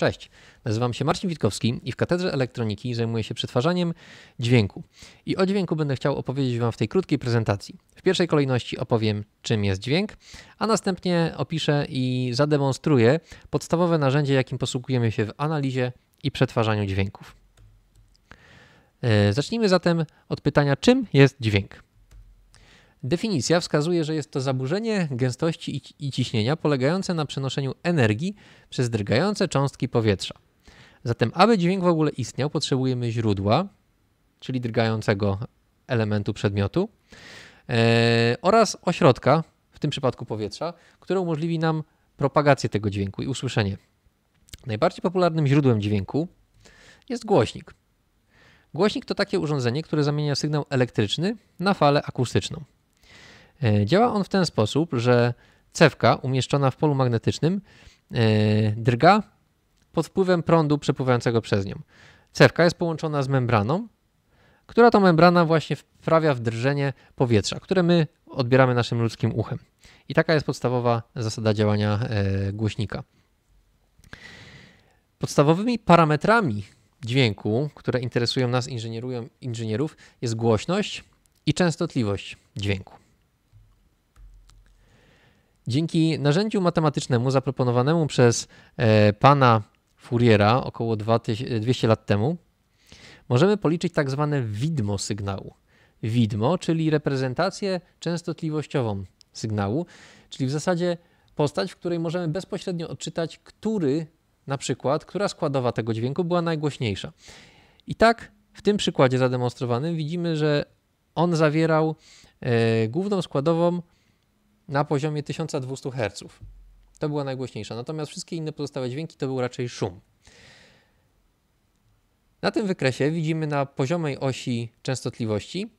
Cześć, nazywam się Marcin Witkowski i w Katedrze Elektroniki zajmuję się przetwarzaniem dźwięku. I o dźwięku będę chciał opowiedzieć Wam w tej krótkiej prezentacji. W pierwszej kolejności opowiem, czym jest dźwięk, a następnie opiszę i zademonstruję podstawowe narzędzie, jakim posługujemy się w analizie i przetwarzaniu dźwięków. E, zacznijmy zatem od pytania, czym jest dźwięk. Definicja wskazuje, że jest to zaburzenie gęstości i ciśnienia polegające na przenoszeniu energii przez drgające cząstki powietrza. Zatem, aby dźwięk w ogóle istniał, potrzebujemy źródła, czyli drgającego elementu przedmiotu, yy, oraz ośrodka, w tym przypadku powietrza, które umożliwi nam propagację tego dźwięku i usłyszenie. Najbardziej popularnym źródłem dźwięku jest głośnik. Głośnik to takie urządzenie, które zamienia sygnał elektryczny na falę akustyczną. E, działa on w ten sposób, że cewka umieszczona w polu magnetycznym e, drga pod wpływem prądu przepływającego przez nią. Cewka jest połączona z membraną, która to membrana właśnie wprawia w drżenie powietrza, które my odbieramy naszym ludzkim uchem. I taka jest podstawowa zasada działania e, głośnika. Podstawowymi parametrami dźwięku, które interesują nas inżynierów, jest głośność i częstotliwość dźwięku. Dzięki narzędziu matematycznemu zaproponowanemu przez e, pana Fouriera około 200 lat temu, możemy policzyć tak zwane widmo sygnału. Widmo, czyli reprezentację częstotliwościową sygnału, czyli w zasadzie postać, w której możemy bezpośrednio odczytać, który na przykład, która składowa tego dźwięku była najgłośniejsza. I tak w tym przykładzie zademonstrowanym widzimy, że on zawierał y, główną składową na poziomie 1200 Hz. To była najgłośniejsza, natomiast wszystkie inne pozostałe dźwięki to był raczej szum. Na tym wykresie widzimy na poziomej osi częstotliwości,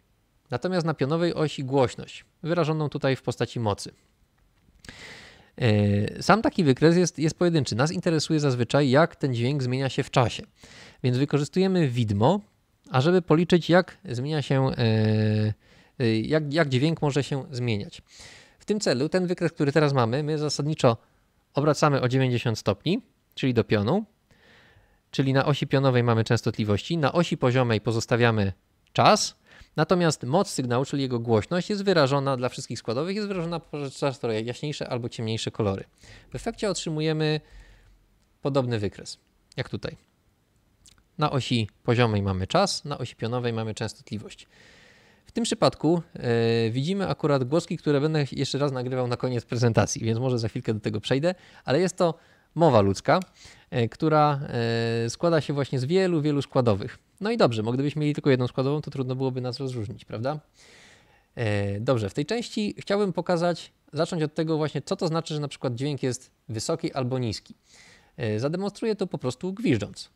natomiast na pionowej osi głośność, wyrażoną tutaj w postaci mocy. E, sam taki wykres jest, jest pojedynczy. Nas interesuje zazwyczaj, jak ten dźwięk zmienia się w czasie. Więc wykorzystujemy widmo, ażeby policzyć, jak zmienia się, e, e, jak, jak dźwięk może się zmieniać. W tym celu ten wykres, który teraz mamy, my zasadniczo obracamy o 90 stopni, czyli do pionu, czyli na osi pionowej mamy częstotliwości, na osi poziomej pozostawiamy czas, natomiast moc sygnału, czyli jego głośność, jest wyrażona dla wszystkich składowych, jest wyrażona przez jaśniejsze albo ciemniejsze kolory. W efekcie otrzymujemy podobny wykres, jak tutaj. Na osi poziomej mamy czas, na osi pionowej mamy częstotliwość. W tym przypadku e, widzimy akurat głoski, które będę jeszcze raz nagrywał na koniec prezentacji, więc może za chwilkę do tego przejdę, ale jest to mowa ludzka, e, która e, składa się właśnie z wielu, wielu składowych. No i dobrze, bo gdybyśmy mieli tylko jedną składową, to trudno byłoby nas rozróżnić, prawda? Dobrze, w tej części chciałbym pokazać, zacząć od tego właśnie, co to znaczy, że na przykład dźwięk jest wysoki albo niski. Zademonstruję to po prostu gwiżdżąc.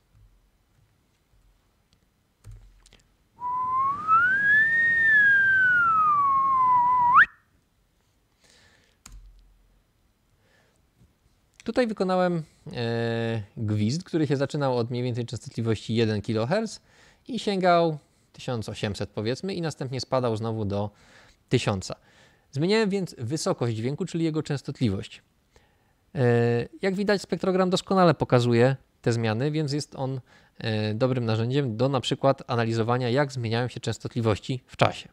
Tutaj wykonałem e, gwizd, który się zaczynał od mniej więcej częstotliwości 1 kHz i sięgał 1800 powiedzmy i następnie spadał znowu do 1000. Zmieniałem więc wysokość dźwięku, czyli jego częstotliwość. E, jak widać, spektrogram doskonale pokazuje te zmiany, więc jest on e, dobrym narzędziem do na przykład analizowania, jak zmieniają się częstotliwości w czasie.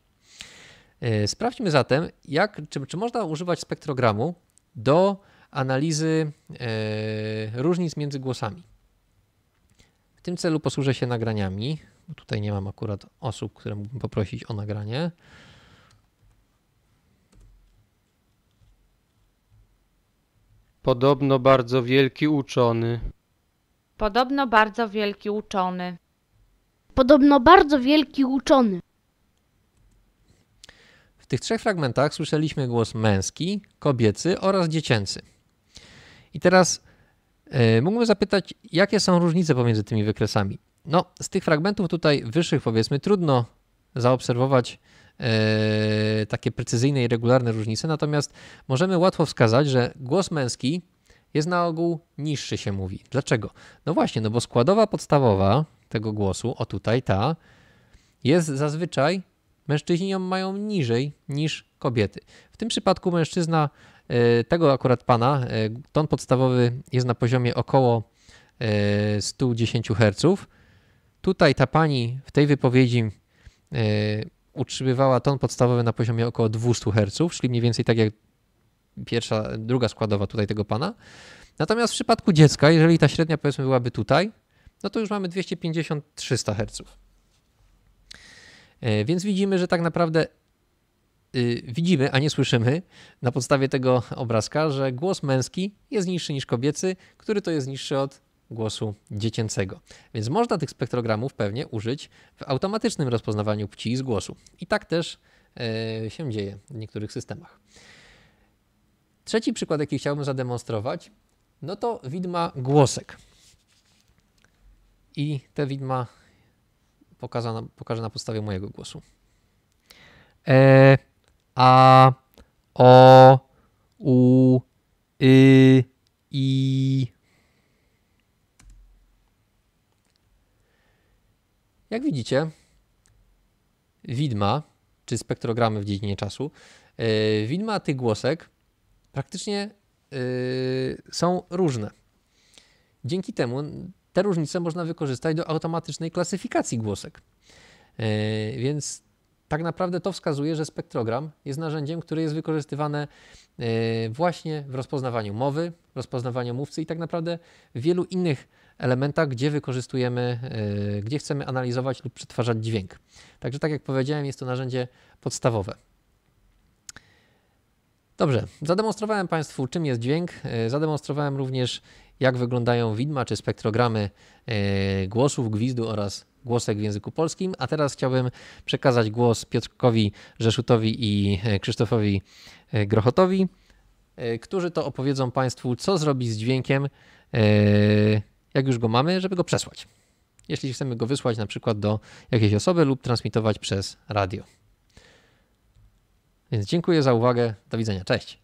E, sprawdźmy zatem, jak, czy, czy można używać spektrogramu do analizy e, różnic między głosami. W tym celu posłużę się nagraniami. Tutaj nie mam akurat osób, które mógłbym poprosić o nagranie. Podobno bardzo wielki uczony. Podobno bardzo wielki uczony. Podobno bardzo wielki uczony. W tych trzech fragmentach słyszeliśmy głos męski, kobiecy oraz dziecięcy. I teraz yy, mógłbym zapytać, jakie są różnice pomiędzy tymi wykresami? No, z tych fragmentów tutaj wyższych, powiedzmy, trudno zaobserwować yy, takie precyzyjne i regularne różnice, natomiast możemy łatwo wskazać, że głos męski jest na ogół niższy się mówi. Dlaczego? No właśnie, no bo składowa podstawowa tego głosu, o tutaj ta, jest zazwyczaj mężczyźni ją mają niżej niż kobiety. W tym przypadku mężczyzna E, tego akurat pana e, ton podstawowy jest na poziomie około 110 e, Hz. Tutaj ta pani w tej wypowiedzi utrzymywała ton podstawowy na poziomie około 200 Hz, czyli mniej więcej tak jak pierwsza, druga składowa tutaj tego pana. Natomiast w przypadku dziecka, jeżeli ta średnia powiedzmy byłaby tutaj, no to już mamy 250-300 Hz. Więc widzimy, że tak naprawdę Y, widzimy, a nie słyszymy na podstawie tego obrazka, że głos męski jest niższy niż kobiecy, który to jest niższy od głosu dziecięcego. Więc można tych spektrogramów pewnie użyć w automatycznym rozpoznawaniu płci z głosu. I tak też y, się dzieje w niektórych systemach. Trzeci przykład, jaki chciałbym zademonstrować, no to widma głosek. I te widma pokażę na, podstawie mojego głosu. E, a, o, u, y, i. Jak widzicie, widma, czy spektrogramy w dziedzinie czasu, yy, widma tych głosek praktycznie yy, są różne. Dzięki temu te różnice można wykorzystać do automatycznej klasyfikacji głosek. Yy, więc tak naprawdę to wskazuje, że spektrogram jest narzędziem, które jest wykorzystywane e, właśnie w rozpoznawaniu mowy, rozpoznawaniu mówcy i tak naprawdę w wielu innych elementach, gdzie wykorzystujemy, e, gdzie chcemy analizować lub przetwarzać dźwięk. Także, tak jak powiedziałem, jest to narzędzie podstawowe. Dobrze, zademonstrowałem Państwu, czym jest dźwięk. E, zademonstrowałem również, jak wyglądają widma czy spektrogramy głosów, gwizdu oraz Głosek w języku polskim. A teraz chciałbym przekazać głos Piotrkowi Rzeszutowi i e, Krzysztofowi e, Grochotowi, e, którzy to opowiedzą Państwu, co zrobić z dźwiękiem, jak już go mamy, żeby go przesłać. Jeśli chcemy go wysłać na przykład do jakiejś osoby lub transmitować przez radio. Więc dziękuję za uwagę. Do widzenia. Cześć.